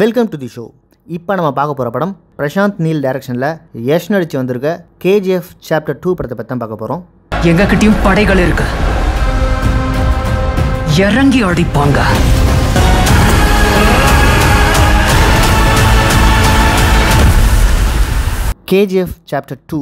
welcome to the show இப்போ நம்ம பார்க்க போகிற படம் பிரசாந்த் நீல் டைரக்ஷனில் யஷ் நடிச்சு வந்திருக்க கேஜிஎஃப் சாப்டர் டூ படத்தை பற்றி தான் பார்க்க போகிறோம் எங்ககிட்டயும் படைகள் இருக்கு இறங்கி அடிப்பாங்க கேஜிஎஃப் சாப்டர் டூ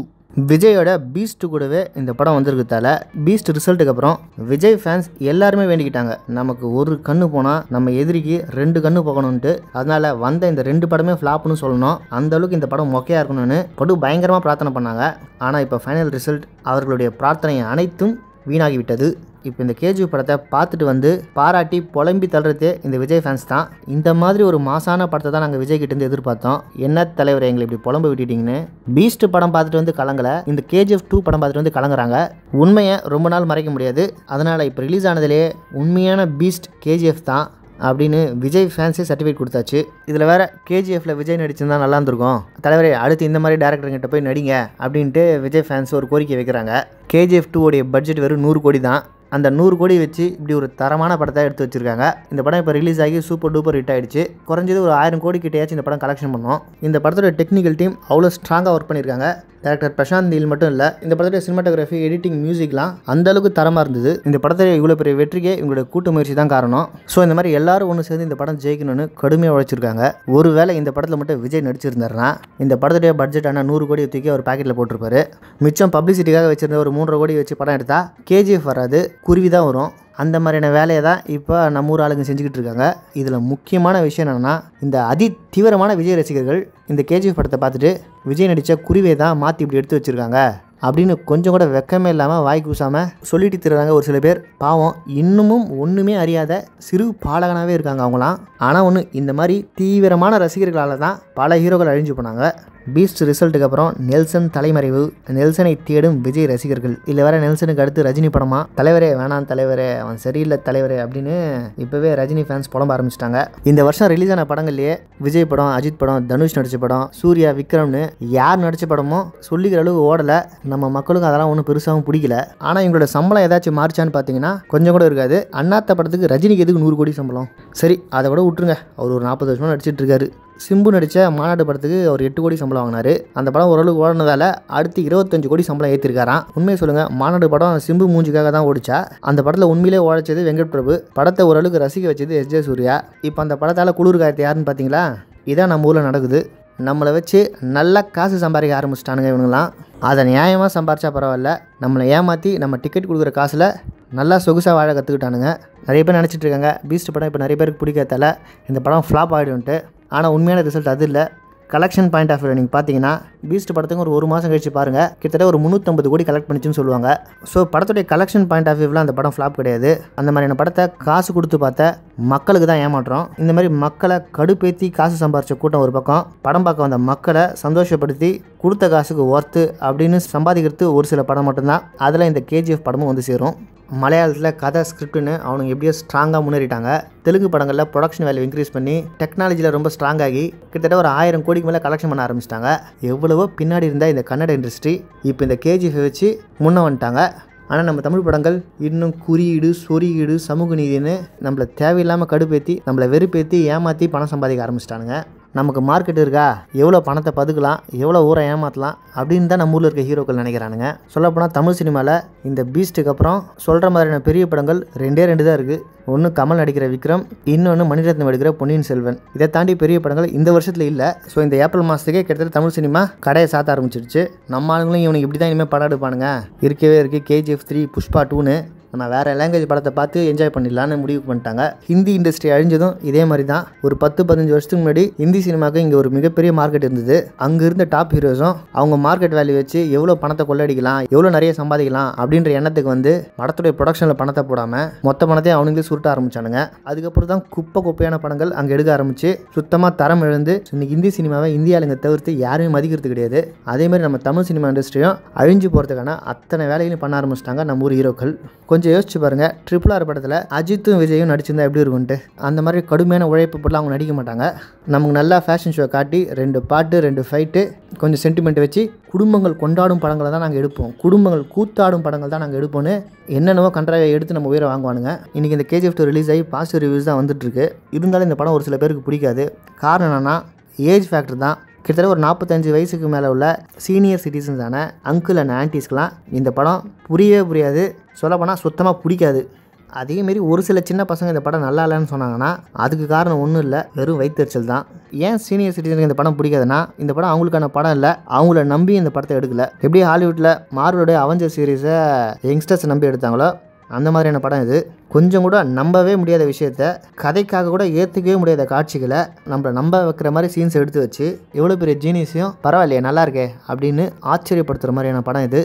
விஜயோட பீஸ்ட்டு கூடவே இந்த படம் வந்திருக்கிறதால பீஸ்ட் ரிசல்ட்டுக்கு அப்புறம் விஜய் ஃபேன்ஸ் எல்லாருமே வேண்டிக்கிட்டாங்க நமக்கு ஒரு கண்ணு போனால் நம்ம எதிரிக்கு ரெண்டு கண்ணு போகணும்ட்டு அதனால் வந்த இந்த ரெண்டு படமே ஃப்ளாப்னு சொல்லணும் அந்தளவுக்கு இந்த படம் மொக்கையாக இருக்கணும்னு படு பயங்கரமாக பிரார்த்தனை பண்ணாங்க ஆனால் இப்போ ஃபைனல் ரிசல்ட் அவர்களுடைய பிரார்த்தனை அனைத்தும் வீணாகிவிட்டது இப்போ இந்த கேஜி படத்தை பார்த்துட்டு வந்து பாராட்டி புலம்பி தள்ளுறதே இந்த விஜய் ஃபேன்ஸ் தான் இந்த மாதிரி ஒரு மாசான படத்தை தான் நாங்கள் விஜய் கிட்டேருந்து எதிர்பார்த்தோம் என்ன தலைவர் எங்களை இப்படி புலம்பு விட்டுட்டீங்கன்னு பீஸ்ட் படம் பார்த்துட்டு வந்து கலங்கலை இந்த கேஜிஎஃப் டூ படம் பார்த்துட்டு வந்து கலங்குறாங்க உண்மையை ரொம்ப நாள் மறைக்க முடியாது அதனால் இப்போ ரிலீஸ் ஆனதுலேயே உண்மையான பீஸ்ட் கேஜிஎஃப் தான் அப்படின்னு விஜய் ஃபேன்ஸே சர்டிஃபிகேட் கொடுத்தாச்சு இதில் வேறு கேஜிஎஃப்ல விஜய் நடிச்சிருந்தா நல்லா இருந்திருக்கும் தலைவரே அடுத்து இந்த மாதிரி டேரக்டர்கிட்ட போய் நடிங்க அப்படின்ட்டு விஜய் ஃபேன்ஸ் ஒரு கோரிக்கை வைக்கிறாங்க கேஜிஎஃப் டூ உடைய பட்ஜெட் வெறும் நூறு கோடி தான் அந்த நூறு கோடி வச்சு இப்படி ஒரு தரமான படத்தை எடுத்து வச்சுருக்காங்க இந்த படம் இப்போ ரிலீஸ் ஆகி சூப்பர் டூப்பர் ஹிட் ஆகிடுச்சு குறைஞ்சது ஒரு ஆயிரம் கோடி கிட்டேயாச்சும் இந்த படம் கலெக்ஷன் பண்ணோம் இந்த படத்தோட டெக்னிக்கல் டீம் அவ்வளோ ஸ்ட்ராங்காக ஒர்க் பண்ணியிருக்காங்க டேரக்டர் பிரசாந்த் நீல் மட்டும் இல்லை இந்த படத்துடைய சினிமாட்டோகிராஃபி எடிட்டிங் மியூசிக்லாம் அந்த அளவுக்கு தரமாக இருந்தது இந்த படத்துடைய இவ்வளோ பெரிய வெற்றிக்கே இவங்களுடைய கூட்டு முயற்சி தான் காரணம் ஸோ இந்த மாதிரி எல்லாரும் ஒன்று சேர்ந்து இந்த படம் ஜெயிக்கணும்னு கடுமையாக உழைச்சிருக்காங்க ஒருவேளை இந்த படத்தில் மட்டும் விஜய் நடிச்சிருந்தார்னா இந்த படத்துடைய பட்ஜெட் ஆனால் நூறு கோடியை தூக்கி ஒரு பாக்கெட்டில் போட்டிருப்பாரு மிச்சம் பப்ளிசிட்டிக்காக வச்சிருந்த ஒரு மூன்றரை கோடி வச்சு படம் எடுத்தால் கேஜிஎஃப் வராது குருவி தான் வரும் அந்த மாதிரியான வேலையை தான் இப்போ நம்ம ஊர் ஆளுங்க செஞ்சுக்கிட்டு இருக்காங்க இதில் முக்கியமான விஷயம் என்னென்னா இந்த அதி தீவிரமான விஜய் ரசிகர்கள் இந்த கேஜிஎஃப் படத்தை பார்த்துட்டு விஜய் நடித்த குருவே தான் மாற்றி இப்படி எடுத்து வச்சுருக்காங்க அப்படின்னு கொஞ்சம் கூட வெக்கமே இல்லாமல் வாய் கூசாமல் சொல்லிட்டு தருறாங்க ஒரு சில பேர் பாவம் இன்னமும் ஒன்றுமே அறியாத சிறு பாலகனாகவே இருக்காங்க அவங்களாம் ஆனால் ஒன்று இந்த மாதிரி தீவிரமான ரசிகர்களால் தான் பல ஹீரோக்கள் அழிஞ்சு போனாங்க பீஸ்ட் ரிசல்ட்டுக்கு அப்புறம் நெல்சன் தலைமறைவு நெல்சனை தேடும் விஜய் ரசிகர்கள் இல்லை வேற நெல்சனுக்கு அடுத்து ரஜினி படமா தலைவரே வேணாம் தலைவரே அவன் சரியில்லை தலைவரே அப்படின்னு இப்போவே ரஜினி ஃபேன்ஸ் புலம்ப ஆரம்பிச்சிட்டாங்க இந்த வருஷம் ரிலீஸ் ஆன படங்கள்லேயே விஜய் படம் அஜித் படம் தனுஷ் நடித்த படம் சூர்யா விக்ரம்னு யார் நடித்த படமோ சொல்லிக்கிற அளவு ஓடலை நம்ம மக்களுக்கும் அதெல்லாம் ஒன்றும் பெருசாகவும் பிடிக்கல ஆனால் இவங்களோட சம்பளம் ஏதாச்சும் மாறிச்சான்னு பார்த்தீங்கன்னா கொஞ்சம் கூட இருக்காது அண்ணாத்த படத்துக்கு ரஜினிக்கு எதுக்கு நூறு கோடி சம்பளம் சரி அதை கூட விட்டுருங்க அவர் ஒரு நாற்பது வருஷமா நடிச்சிட்டு இருக்காரு சிம்பு நடிச்ச மாநாடு படத்துக்கு அவர் எட்டு கோடி சம்பளம் சம்பளம் வாங்கினார் அந்த படம் ஓரளவுக்கு ஓடினதால் அடுத்து இருபத்தஞ்சு கோடி சம்பளம் ஏற்றிருக்காராம் உண்மையை சொல்லுங்கள் மாநாடு படம் சிம்பு மூஞ்சிக்காக தான் ஓடிச்சா அந்த படத்தில் உண்மையிலே உழைச்சது வெங்கட் பிரபு படத்தை ஓரளவுக்கு ரசிக்க வச்சது எஸ் ஜே சூர்யா இப்போ அந்த படத்தால் குளிர் காயத்தை யாருன்னு பார்த்தீங்களா இதான் நம்ம ஊரில் நடக்குது நம்மளை வச்சு நல்லா காசு சம்பாதிக்க ஆரம்பிச்சிட்டானுங்க இவனுங்களாம் அதை நியாயமாக சம்பாரிச்சா பரவாயில்ல நம்மளை ஏமாற்றி நம்ம டிக்கெட் கொடுக்குற காசில் நல்லா சொகுசாக வாழ கற்றுக்கிட்டானுங்க நிறைய பேர் நினச்சிட்டு இருக்காங்க பீஸ்ட் படம் இப்போ நிறைய பேருக்கு பிடிக்காதால இந்த படம் ஃப்ளாப் ஆகிடும்ட்டு ஆனால் உண்மையான ரிசல்ட் அது இல்லை கலெக்ஷன் பாயிண்ட் ஆஃப் வியூ நீங்கள் பார்த்தீங்கன்னா பீஸ்ட் படத்துக்கு ஒரு ஒரு மாதம் கழிச்சு பாருங்க கிட்டத்தட்ட ஒரு முந்நூற்றம்பது கோடி கலெக்ட் பண்ணிச்சுன்னு சொல்லுவாங்க ஸோ படத்துடைய கலெக்ஷன் பாயிண்ட் ஆஃப் வியூவில் அந்த படம் ஃப்ளாப் கிடையாது அந்த மாதிரியான படத்தை காசு கொடுத்து பார்த்த மக்களுக்கு தான் ஏமாற்றம் இந்த மாதிரி மக்களை கடுப்பேற்றி காசு சம்பாரிச்ச கூட்டம் ஒரு பக்கம் படம் பார்க்க வந்த மக்களை சந்தோஷப்படுத்தி கொடுத்த காசுக்கு ஒர்த்து அப்படின்னு சம்பாதிக்கிறது ஒரு சில படம் மட்டும்தான் அதில் இந்த கேஜிஎஃப் படமும் வந்து சேரும் மலையாளத்தில் கதை ஸ்கிரிப்ட்னு அவனுங்க எப்படியோ ஸ்ட்ராங்காக முன்னேறிட்டாங்க தெலுங்கு படங்களில் ப்ரொடக்ஷன் வேல்யூ இன்க்ரீஸ் பண்ணி டெக்னாலஜியில் ரொம்ப ஸ்ட்ராங்காகி கிட்டத்தட்ட ஒரு ஆயிரம் கோடிக்கு மேலே கலெக்ஷன் பண்ண ஆரம்பிச்சிட்டாங்க எவ்வளவோ பின்னாடி இருந்தால் இந்த கன்னட இண்டஸ்ட்ரி இப்போ இந்த கேஜிஎஃப் வச்சு முன்னே வந்துட்டாங்க ஆனால் நம்ம தமிழ் படங்கள் இன்னும் குறியீடு சொறியீடு சமூக நீதினு நம்மளை தேவையில்லாமல் கடுப்பேற்றி நம்மளை வெறுப்பேற்றி ஏமாற்றி பணம் சம்பாதிக்க ஆரம்பிச்சிட்டானுங்க நமக்கு மார்க்கெட் இருக்கா எவ்வளோ பணத்தை பதுக்கலாம் எவ்வளோ ஊரை ஏமாற்றலாம் அப்படின்னு தான் நம்ம ஊரில் இருக்க ஹீரோக்கள் நினைக்கிறானுங்க சொல்லப்போனால் தமிழ் சினிமாவில் இந்த பீஸ்ட்டுக்கு அப்புறம் சொல்கிற மாதிரியான பெரிய படங்கள் ரெண்டே ரெண்டு தான் இருக்குது ஒன்று கமல் நடிக்கிற விக்ரம் இன்னொன்று மணிரத்னம் எடுக்கிற பொன்னியின் செல்வன் இதை தாண்டி பெரிய படங்கள் இந்த வருஷத்தில் இல்லை ஸோ இந்த ஏப்ரல் மாதத்துக்கே கிட்டத்தட்ட தமிழ் சினிமா கடையை சாத்த ஆரம்பிச்சிருச்சு நம்ம ஆளுங்களும் இவனுக்கு இப்படி தான் இனிமேல் படம் எடுப்பானுங்க இருக்கவே இருக்குது கேஜிஎஃப் த்ரீ புஷ்பா டூன்னு நம்ம வேறு லாங்குவேஜ் படத்தை பார்த்து என்ஜாய் பண்ணிடலாம்னு முடிவு பண்ணிட்டாங்க ஹிந்தி இண்டஸ்ட்ரி அழிஞ்சதும் இதே மாதிரி தான் ஒரு பத்து பதினஞ்சு வருஷத்துக்கு முன்னாடி ஹிந்தி சினிமாவுக்கு இங்கே ஒரு மிகப்பெரிய மார்க்கெட் இருந்தது அங்கே இருந்த டாப் ஹீரோஸும் அவங்க மார்க்கெட் வேல்யூ வச்சு எவ்வளோ பணத்தை கொள்ளடிக்கலாம் எவ்வளோ நிறைய சம்பாதிக்கலாம் அப்படின்ற எண்ணத்துக்கு வந்து படத்துடைய ப்ரொடக்ஷனில் பணத்தை போடாமல் மொத்த பணத்தையும் அவனுங்களே சுருட்ட ஆரம்பிச்சானுங்க அதுக்கப்புறம் தான் குப்பை குப்பையான படங்கள் அங்கே எடுக்க ஆரம்பிச்சு சுத்தமாக தரம் எழுந்து இன்னைக்கு ஹிந்தி சினிமாவை இந்தியாவிலங்க தவிர்த்து யாருமே மதிக்கிறது கிடையாது அதேமாதிரி நம்ம தமிழ் சினிமா இண்டஸ்ட்ரியும் அழிஞ்சு போகிறதுக்கான அத்தனை வேலைகளையும் பண்ண ஆரம்பிச்சிட்டாங்க நம்ம ஊர் ஹீரோக்கள் கொஞ்சம் கொஞ்சம் யோசிச்சு பாருங்கள் ட்ரிபிள் ஆர் படத்தில் அஜித்தும் விஜயும் நடிச்சிருந்தா எப்படி இருக்கும்ட்டு அந்த மாதிரி கடுமையான உழைப்பு போட்டு அவங்க நடிக்க மாட்டாங்க நமக்கு நல்லா ஃபேஷன் ஷோ காட்டி ரெண்டு பாட்டு ரெண்டு ஃபைட்டு கொஞ்சம் சென்டிமெண்ட் வச்சு குடும்பங்கள் கொண்டாடும் படங்களை தான் நாங்கள் எடுப்போம் குடும்பங்கள் கூத்தாடும் படங்கள் தான் நாங்கள் எடுப்போம்னு என்னென்னவோ கன்றாவை எடுத்து நம்ம உயிரை வாங்குவானுங்க இன்றைக்கி இந்த கேஜிஎஃப் டூ ரிலீஸ் ஆகி பாசிட்டிவ் ரிவ்யூஸ் தான் வந்துட்டுருக்கு இருந்தாலும் இந்த படம் ஒரு சில பேருக்கு பிடிக்காது காரணம் என்னென்னா ஏஜ் ஃபேக்டர் தான் கிட்டத்தட்ட ஒரு நாற்பத்தஞ்சு வயசுக்கு மேலே உள்ள சீனியர் சிட்டிசன்ஸான அங்கிள் அண்ட் ஆன்டிஸ்க்கெலாம் இந்த படம் புரியவே புரியாது சொல்லப்போனால் சுத்தமாக பிடிக்காது அதேமாரி ஒரு சில சின்ன பசங்க இந்த படம் நல்லா இல்லைன்னு சொன்னாங்கன்னா அதுக்கு காரணம் ஒன்றும் இல்லை வெறும் வைத்தறிச்சல் தான் ஏன் சீனியர் சிட்டிசனுக்கு இந்த படம் பிடிக்காதுன்னா இந்த படம் அவங்களுக்கான படம் இல்லை அவங்கள நம்பி இந்த படத்தை எடுக்கல எப்படி ஹாலிவுட்டில் மார்வலுடைய அவஞ்சர் சீரீஸை யங்ஸ்டர்ஸ் நம்பி எடுத்தாங்களோ அந்த மாதிரியான படம் இது கொஞ்சம் கூட நம்பவே முடியாத விஷயத்த கதைக்காக கூட ஏற்றுக்கவே முடியாத காட்சிகளை நம்மளை நம்ப வைக்கிற மாதிரி சீன்ஸ் எடுத்து வச்சு எவ்வளோ பெரிய ஜீனியஸையும் பரவாயில்லையே நல்லா இருக்கே அப்படின்னு ஆச்சரியப்படுத்துகிற மாதிரியான படம் இது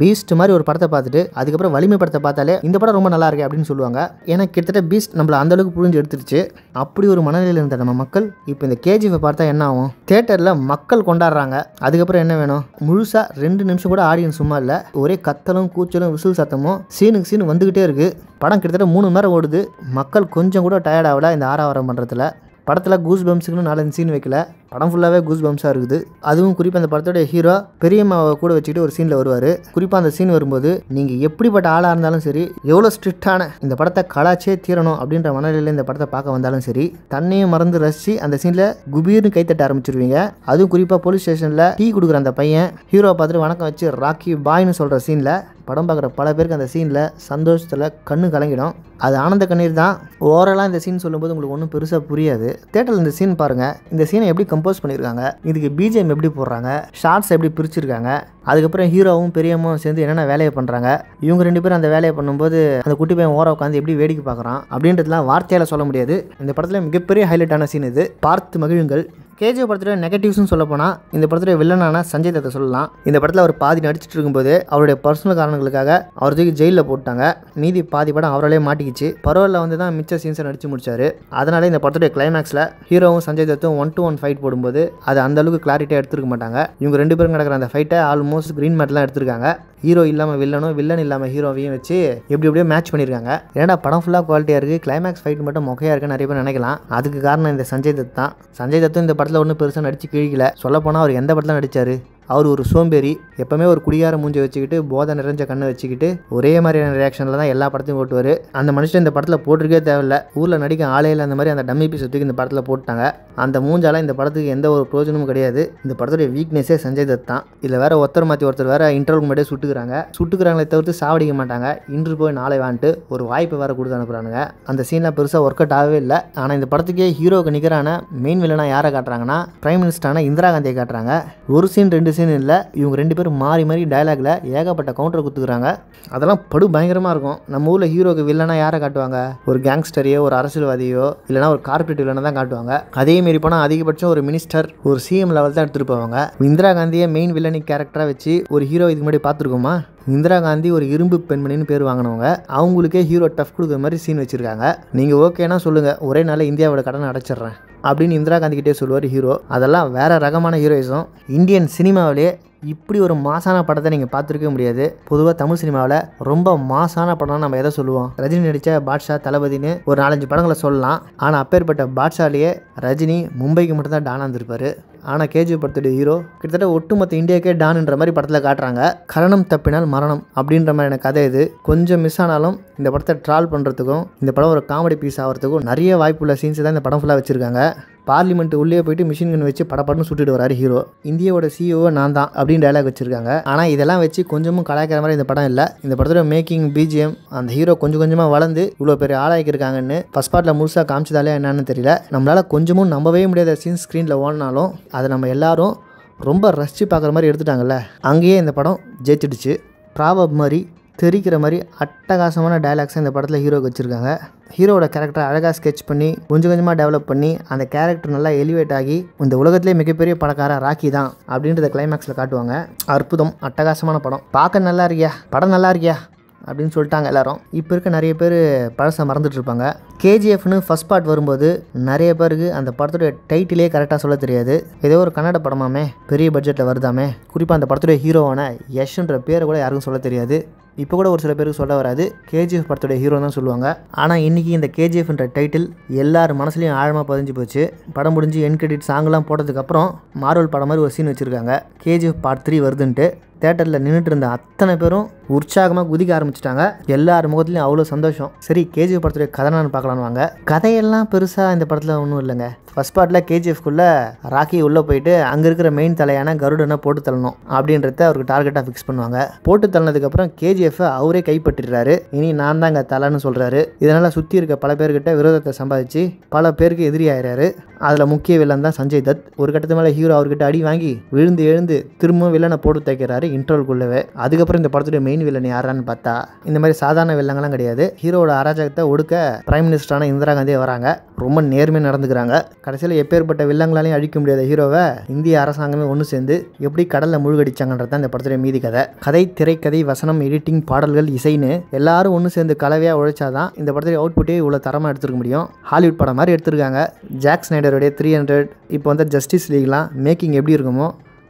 பீஸ்ட் மாதிரி ஒரு படத்தை பார்த்துட்டு அதுக்கப்புறம் வலிமை படத்தை பார்த்தாலே இந்த படம் ரொம்ப நல்லா இருக்கு அப்படின்னு சொல்லுவாங்க ஏன்னா கிட்டத்தட்ட பீஸ்ட் நம்மள அந்த அளவுக்கு புரிஞ்சு எடுத்துருச்சு அப்படி ஒரு மனநிலையில் இருந்த நம்ம மக்கள் இப்போ இந்த கேஜிஎஃப் பார்த்தா என்ன ஆகும் தேட்டரில் மக்கள் கொண்டாடுறாங்க அதுக்கப்புறம் என்ன வேணும் முழுசாக ரெண்டு நிமிஷம் கூட ஆடியன்ஸ் சும்மா இல்லை ஒரே கத்தலும் கூச்சலும் விசில் சத்தமும் சீனுக்கு சீன் வந்துகிட்டே இருக்குது படம் கிட்டத்தட்ட மூணு நேரம் ஓடுது மக்கள் கொஞ்சம் கூட டயர்ட் ஆகல இந்த ஆறாவரம் பண்ணுறதுல படத்தில் கூஸ் பம்ஸுக்குன்னு நாலஞ்சு சீன் வைக்கல படம் ஃபுல்லாகவே கூஸ் பம்ஸாக இருக்குது அதுவும் குறிப்பாக அந்த படத்தோட ஹீரோ பெரியம்மாவை கூட வச்சுக்கிட்டு ஒரு சீனில் வருவார் குறிப்பாக அந்த சீன் வரும்போது நீங்கள் எப்படிப்பட்ட ஆளாக இருந்தாலும் சரி எவ்வளோ ஸ்ட்ரிக்டான இந்த படத்தை கலாச்சே தீரணும் அப்படின்ற மனநிலையில் இந்த படத்தை பார்க்க வந்தாலும் சரி தன்னையும் மறந்து ரசித்து அந்த சீனில் குபீர்னு கைத்தட்ட ஆரம்பிச்சிருவீங்க அதுவும் குறிப்பாக போலீஸ் ஸ்டேஷனில் டீ கொடுக்குற அந்த பையன் ஹீரோவை பார்த்துட்டு வணக்கம் வச்சு ராக்கி பாய்னு சொல்கிற சீனில் படம் பார்க்குற பல பேருக்கு அந்த சீனில் சந்தோஷத்தில் கண்ணு கலங்கிடும் அது ஆனந்த கண்ணீர் தான் ஓவராலாக இந்த சீன் சொல்லும்போது உங்களுக்கு ஒன்றும் பெருசாக புரியாது தேட்டரில் இந்த சீன் பாருங்கள் இந்த சீனை எப்படி கம்ப் கம்போஸ் பண்ணியிருக்காங்க இதுக்கு பிஜிஎம் எப்படி போடுறாங்க ஷார்ட்ஸ் எப்படி பிரிச்சிருக்காங்க அதுக்கப்புறம் ஹீரோவும் பெரியமும் சேர்ந்து என்னென்ன வேலையை பண்ணுறாங்க இவங்க ரெண்டு பேரும் அந்த வேலையை பண்ணும்போது அந்த குட்டி பையன் ஓர உட்காந்து எப்படி வேடிக்கை பார்க்குறான் அப்படின்றதுலாம் வார்த்தையால் சொல்ல முடியாது இந்த படத்தில் மிகப்பெரிய ஹைலைட்டான சீன் இது பார்த்து மகிழுங்கள் கேஜி படத்துல நெகட்டிவ்ஸ்னு சொல்ல போனா இந்த படத்துல வில்லனான சஞ்சய் தத்தை சொல்லலாம் இந்த படத்தில் அவர் பாதி நடிச்சிட்டு இருக்கும்போது அவருடைய பர்சனல் காரணங்களுக்காக அவர் தூக்கி ஜெயிலில் போட்டாங்க மீதி பாதி படம் அவராலே மாட்டிக்கிச்சு பரவாயில்ல வந்து தான் மிச்ச சீன்ஸை நடிச்சு முடிச்சாரு அதனால இந்த படத்துடைய கிளைமேக்ஸில் ஹீரோவும் சஞ்சய் தத்தும் ஒன் டு ஒன் ஃபைட் போடும்போது அது அந்த அளவுக்கு கிளாரிட்டியாக எடுத்துருக்க மாட்டாங்க இவங்க ரெண்டு பேரும் நடக்கிற அந்த ஃபைட்டை ஆல்மோஸ்ட் கிரீன் மேட்லாம் எடுத்திருக்காங்க ஹீரோ இல்லாமல் வில்லனும் வில்லன் இல்லாமல் ஹீரோவையும் வச்சு எப்படி எப்படியோ மேட்ச் பண்ணியிருக்காங்க ஏன்னா படம் ஃபுல்லாக குவாலிட்டியாக இருக்குது கிளைமேக்ஸ் ஃபைட் மட்டும் மொக்கையாக இருக்குன்னு நிறைய பேர் நினைக்கலாம் அதுக்கு காரணம் இந்த சஞ்சய் தத் தான் சஞ்சய் தத்தும் இந்த படத்தில் ஒன்றும் பெருசாக நடிச்சு கிழிக்கல சொல்லப்போனால் அவர் எந்த படத்தில் நடித்தார் அவர் ஒரு சோம்பேறி எப்போவுமே ஒரு குடியார மூஞ்சி வச்சுக்கிட்டு போதை நிறைஞ்ச கண்ணை வச்சுக்கிட்டு ஒரே மாதிரியான ரியாக்ஷனில் தான் எல்லா படத்தையும் போட்டுவார் அந்த மனுஷன் இந்த படத்தில் போட்டிருக்கே தேவையில்ல ஊரில் நடிக்க ஆலையில் அந்த மாதிரி அந்த டம்மி பீஸ் சுற்றி இந்த படத்தில் போட்டாங்க அந்த மூஞ்சால இந்த படத்துக்கு எந்த ஒரு பிரயோஜனமும் கிடையாது இந்த படத்துடைய வீக்னஸே சஞ்சய் தத் தான் இதில் வேற ஒருத்தர் மாற்றி ஒருத்தர் வேற இன்டர்வல் மட்டும் சுட்டுக்கிறாங்க சுட்டுக்கிறாங்களே தவிர்த்து சாவடிக்க மாட்டாங்க இன்று போய் நாளை வான்ட்டு ஒரு வாய்ப்பை வேறு கொடுத்து அனுப்புகிறானுங்க அந்த சீனில் பெருசாக ஒர்க் அவுட் ஆகவே இல்லை ஆனால் இந்த படத்துக்கே ஹீரோவுக்கு நிற்கிறான மெயின் வில்லனாக யாரை காட்டுறாங்கன்னா பிரைம் மினிஸ்டரான இந்திரா காந்தியை காட்டுறாங்க ஒரு சீன் ரெண்டு காம்படிஷன் இல்லை இவங்க ரெண்டு பேரும் மாறி மாறி டைலாகில் ஏகப்பட்ட கவுண்டர் கொடுத்துக்கிறாங்க அதெல்லாம் படு பயங்கரமாக இருக்கும் நம்ம ஊரில் ஹீரோக்கு வில்லனா யாரை காட்டுவாங்க ஒரு கேங்ஸ்டரையோ ஒரு அரசியல்வாதியோ இல்லைனா ஒரு கார்பரேட் வில்லனை தான் காட்டுவாங்க அதேமாரி போனால் அதிகபட்சம் ஒரு மினிஸ்டர் ஒரு சிஎம் லெவல் தான் எடுத்துகிட்டு போவாங்க இந்திரா காந்தியை மெயின் வில்லனி கேரக்டராக வச்சு ஒரு ஹீரோ இதுக்கு முன்னாடி பார்த்துருக்கோமா இந்திரா காந்தி ஒரு இரும்பு பெண்மணின்னு பேர் வாங்கினவங்க அவங்களுக்கே ஹீரோ டஃப் கொடுக்குற மாதிரி சீன் வச்சுருக்காங்க நீங்கள் ஓகேனா சொல்லுங்கள் ஒரே நாளில் இந்தியாவோட கடன் அடைச்சிட்றேன் அப்படின்னு இந்திரா காந்திக்கிட்டே சொல்லுவார் ஹீரோ அதெல்லாம் வேறு ரகமான ஹீரோயிசம் இந்தியன் சினிமாவிலே இப்படி ஒரு மாசான படத்தை நீங்கள் பார்த்துருக்க முடியாது பொதுவாக தமிழ் சினிமாவில் ரொம்ப மாசான படம்னு நம்ம எதை சொல்லுவோம் ரஜினி நடித்த பாட்ஷா தளபதினு ஒரு நாலஞ்சு படங்களை சொல்லலாம் ஆனால் அப்பேற்பட்ட பாட்ஷாலேயே ரஜினி மும்பைக்கு மட்டும்தான் டான் வந்திருப்பாரு ஆனால் கேஜி படத்துடைய ஹீரோ கிட்டத்தட்ட ஒட்டுமொத்த இந்தியாக்கே டான்ன்ற மாதிரி படத்தில் காட்டுறாங்க கரணம் தப்பினால் மரணம் அப்படின்ற மாதிரியான கதை இது கொஞ்சம் மிஸ் ஆனாலும் இந்த படத்தை ட்ரால் பண்ணுறதுக்கும் இந்த படம் ஒரு காமெடி பீஸ் ஆகிறதுக்கும் நிறைய வாய்ப்புள்ள சீன்ஸ் தான் இந்த படம் ஃபுல்லாக வச்சுருக்காங்க பார்லிமெண்ட் உள்ளே போயிட்டு மிஷின் கன் வச்சு படப்படன்னு சுட்டுட்டு வராரு ஹீரோ இந்தியாவோட சிஓ நான் தான் அப்படின்னு டைலாக் வச்சிருக்காங்க ஆனால் இதெல்லாம் வச்சு கொஞ்சமும் கலாய்க்கிற மாதிரி இந்த படம் இல்லை இந்த படத்தோட மேக்கிங் பிஜிஎம் அந்த ஹீரோ கொஞ்சம் கொஞ்சமாக வளர்ந்து இவ்வளோ பெரிய ஆளாக்கிருக்காங்கன்னு ஃபஸ்ட் பார்ட்டில் முழுசாக காமிச்சதாலே என்னன்னு தெரியல நம்மளால் கொஞ்சமும் நம்பவே முடியாத சீன் ஸ்க்ரீனில் ஓடினாலும் அதை நம்ம எல்லாரும் ரொம்ப ரசித்து பார்க்குற மாதிரி எடுத்துட்டாங்கல்ல அங்கேயே இந்த படம் ஜெயிச்சிடுச்சு ப்ராபப் மாதிரி தெரிக்கிற மாதிரி அட்டகாசமான டைலாக்ஸை இந்த படத்தில் ஹீரோக்கு வச்சுருக்காங்க ஹீரோட கேரக்டரை அழகாக ஸ்கெச் பண்ணி கொஞ்சம் கொஞ்சமாக டெவலப் பண்ணி அந்த கேரக்டர் நல்லா எலிவேட் ஆகி இந்த உலகத்திலே மிகப்பெரிய படக்காரன் ராக்கி தான் அப்படின்றத கிளைமேக்ஸில் காட்டுவாங்க அற்புதம் அட்டகாசமான படம் பார்க்க நல்லா இருக்கியா படம் நல்லா இருக்கியா அப்படின்னு சொல்லிட்டாங்க எல்லாரும் இப்போ இருக்க நிறைய பேர் பழசை இருப்பாங்க கேஜிஎஃப்னு ஃபஸ்ட் பார்ட் வரும்போது நிறைய பேருக்கு அந்த படத்துடைய டைட்டிலே கரெக்டாக சொல்ல தெரியாது ஏதோ ஒரு கன்னட படமாமே பெரிய பட்ஜெட்டில் வருதாமே குறிப்பாக அந்த படத்துடைய ஹீரோவான யஷ்ன்ற பேரை கூட யாருக்கும் சொல்ல தெரியாது இப்போ கூட ஒரு சில பேருக்கு சொல்ல வராது கேஜிஎஃப் படத்துடைய ஹீரோ தான் சொல்லுவாங்க ஆனால் இன்றைக்கி இந்த கேஜிஎஃப்ன்ற டைட்டில் எல்லார் மனசுலையும் ஆழமாக பதிஞ்சு போச்சு படம் முடிஞ்சு என் கிரெடிட் சாங்லாம் போட்டதுக்கப்புறம் மார்வல் படம் மாதிரி ஒரு சீன் வச்சுருக்காங்க கேஜிஎஃப் பார்ட் த்ரீ வருதுன்ட்டு தேட்டரில் நின்றுட்டு இருந்த அத்தனை பேரும் உற்சாகமாக குதிக்க ஆரம்பிச்சிட்டாங்க எல்லார் முகத்துலையும் அவ்வளோ சந்தோஷம் சரி கேஜிஎஃப் படத்துடைய கதனான்னு பார்க்கலான்னு வாங்க கதையெல்லாம் பெருசாக இந்த படத்தில் ஒன்றும் இல்லைங்க ஃபஸ்ட் பார்ட்டில் கேஜிஎஃப்குள்ளே ராக்கி உள்ளே போயிட்டு அங்கே இருக்கிற மெயின் தலையான கருடனை போட்டு தள்ளணும் அப்படின்றத அவருக்கு டார்கெட்டாக ஃபிக்ஸ் பண்ணுவாங்க போட்டு தள்ளினதுக்கப்புறம் கேஜிஎஃப் அவரே கைப்பற்றிடுறாரு இனி நான் தான் அங்கே தலைன்னு சொல்கிறாரு இதனால் சுற்றி இருக்க பல பேர்கிட்ட விரோதத்தை சம்பாதிச்சு பல பேருக்கு எதிரி ஆயிடுறாரு அதில் முக்கிய வில்லன் தான் சஞ்சய் தத் ஒரு கட்டத்து மேலே ஹீரோ அவர்கிட்ட அடி வாங்கி விழுந்து எழுந்து திரும்பவும் வில்லனை போட்டு தைக்கிறாரு இன்ட்ரோல்குள்ளவே அதுக்கப்புறம் இந்த படத்துடைய மெயின் வில்லன் யாரான்னு பார்த்தா இந்த மாதிரி சாதாரண வில்லங்கள்லாம் கிடையாது ஹீரோட அராஜகத்தை ஒடுக்க பிரைம் மினிஸ்டரான இந்திரா காந்தியே வராங்க ரொம்ப நேர்மையாக நடந்துக்கிறாங்க கடைசியில் எப்பேற்பட்ட வில்லங்களாலையும் அழிக்க முடியாத ஹீரோவை இந்திய அரசாங்கமே ஒன்று சேர்ந்து எப்படி கடலில் முழுகடிச்சாங்கன்றது தான் இந்த படத்துடைய மீதி கதை கதை திரைக்கதை வசனம் எடிட்டிங் பாடல்கள் இசைன்னு எல்லாரும் ஒன்று சேர்ந்து கலவையாக உழைச்சாதான் இந்த படத்துடைய அவுட்புட்டே இவ்வளோ தரமாக எடுத்துருக்க முடியும் ஹாலிவுட் படம் மாதிரி எடுத்திருக்காங்க ஜாக் ஸ்னைடருடைய த்ரீ ஹண்ட்ரட் இப்போ வந்து ஜஸ்டிஸ் லீக்லாம் மேக்கிங் எப்படி இருக்குமோ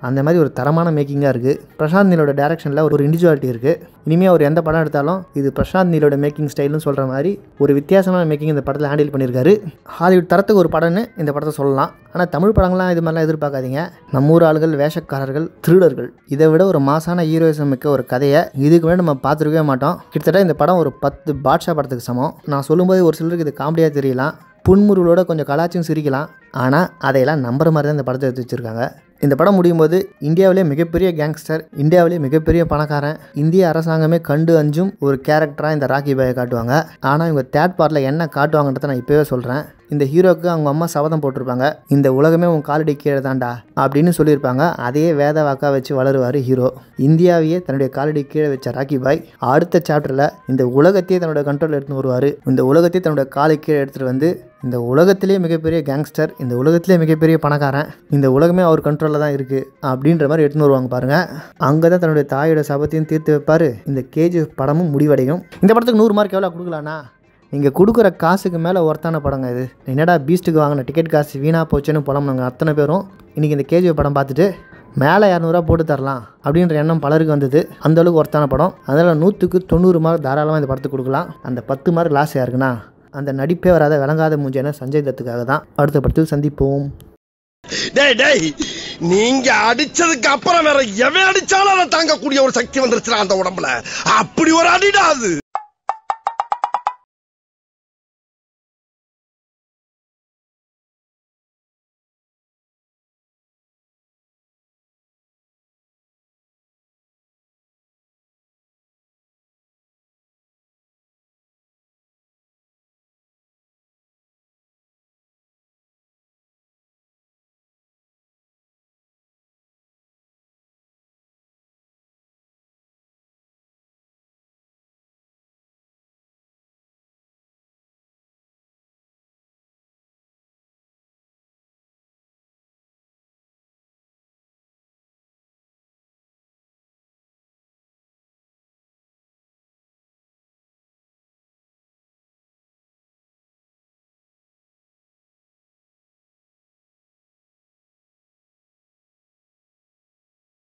அந்த மாதிரி ஒரு தரமான மேக்கிங்காக இருக்குது பிரசாந்த் நீலோட டேரக்ஷனில் ஒரு இண்டிவிஜுவாலிட்டி இருக்குது இனிமேல் அவர் எந்த படம் எடுத்தாலும் இது பிரசாந்த் நீலோட மேக்கிங் ஸ்டைல்னு சொல்கிற மாதிரி ஒரு வித்தியாசமான மேக்கிங் இந்த படத்தில் ஹேண்டில் பண்ணியிருக்காரு ஹாலிவுட் தரத்துக்கு ஒரு படம்னு இந்த படத்தை சொல்லலாம் ஆனால் தமிழ் படங்கள்லாம் இது மாதிரிலாம் எதிர்பார்க்காதீங்க நம்ம ஊர் ஆளுகள் வேஷக்காரர்கள் திருடர்கள் இதை விட ஒரு மாசான ஹீரோயிசம் மிக்க ஒரு கதையை இதுக்கு முன்னாடி நம்ம பார்த்துருக்கவே மாட்டோம் கிட்டத்தட்ட இந்த படம் ஒரு பத்து பாட்ஷா படத்துக்கு சமம் நான் சொல்லும்போது ஒரு சிலருக்கு இது காமெடியாக தெரியலாம் புன்முருகளோட கொஞ்சம் கலாச்சும் சிரிக்கலாம் ஆனால் அதையெல்லாம் நம்புற மாதிரி தான் இந்த படத்தை எடுத்து வச்சுருக்காங்க இந்த படம் முடியும் போது இந்தியாவிலே மிகப்பெரிய கேங்ஸ்டர் இந்தியாவிலே மிகப்பெரிய பணக்காரன் இந்திய அரசாங்கமே கண்டு அஞ்சும் ஒரு கேரக்டராக இந்த ராக்கி பாயை காட்டுவாங்க ஆனால் இவங்க தேர்ட் பார்ட்டில் என்ன காட்டுவாங்கன்றத நான் இப்போவே சொல்கிறேன் இந்த ஹீரோக்கு அவங்க அம்மா சபதம் போட்டிருப்பாங்க இந்த உலகமே உன் காலடி கீழே தாண்டா அப்படின்னு சொல்லியிருப்பாங்க அதையே வேத வாக்கா வச்சு வளருவார் ஹீரோ இந்தியாவையே தன்னுடைய காலடி கீழே வச்ச ராக்கி பாய் அடுத்த சாப்டரில் இந்த உலகத்தையே தன்னோட கண்ட்ரோல் எடுத்துன்னு வருவார் இந்த உலகத்தையே தன்னோட காலை கீழே எடுத்துகிட்டு வந்து இந்த உலகத்திலே மிகப்பெரிய கேங்ஸ்டர் இந்த உலகத்திலே மிகப்பெரிய பணக்காரன் இந்த உலகமே அவர் கண்ட்ரோலில் தான் இருக்குது அப்படின்ற மாதிரி எடுத்துன்னு வருவாங்க பாருங்கள் அங்கே தான் தன்னுடைய தாயோட சபத்தையும் தீர்த்து வைப்பார் இந்த கேஜி படமும் முடிவடையும் இந்த படத்துக்கு நூறு மார்க் எவ்வளோ கொடுக்கலாண்ணா நீங்கள் கொடுக்குற காசுக்கு மேலே ஒர்த்தான படங்க இது என்னடா பீஸ்ட்டுக்கு வாங்கின டிக்கெட் காசு வீணாக போச்சுன்னு படம் நாங்கள் அத்தனை பேரும் இன்றைக்கி இந்த கேஜிஎஃப் படம் பார்த்துட்டு மேலே இரநூறுவா போட்டு தரலாம் அப்படின்ற எண்ணம் பலருக்கு வந்தது அந்தளவுக்கு ஒர்த்தான படம் அதனால் நூற்றுக்கு தொண்ணூறு மார்க் தாராளமாக இந்த படத்துக்கு கொடுக்கலாம் அந்த பத்து மார்க் லாஸ் யாருக்குண்ணா அந்த நடிப்பே வராத விளங்காத மூஞ்சான சஞ்சய் தத்துக்காக தான் அடுத்த படத்தில் சந்திப்போம் டேய் டேய் நீங்க அடிச்சதுக்கு அப்புறம் வேற எவன் அடிச்சாலும் அதை தாங்கக்கூடிய ஒரு சக்தி வந்துருச்சு அந்த உடம்புல அப்படி ஒரு அடிடாது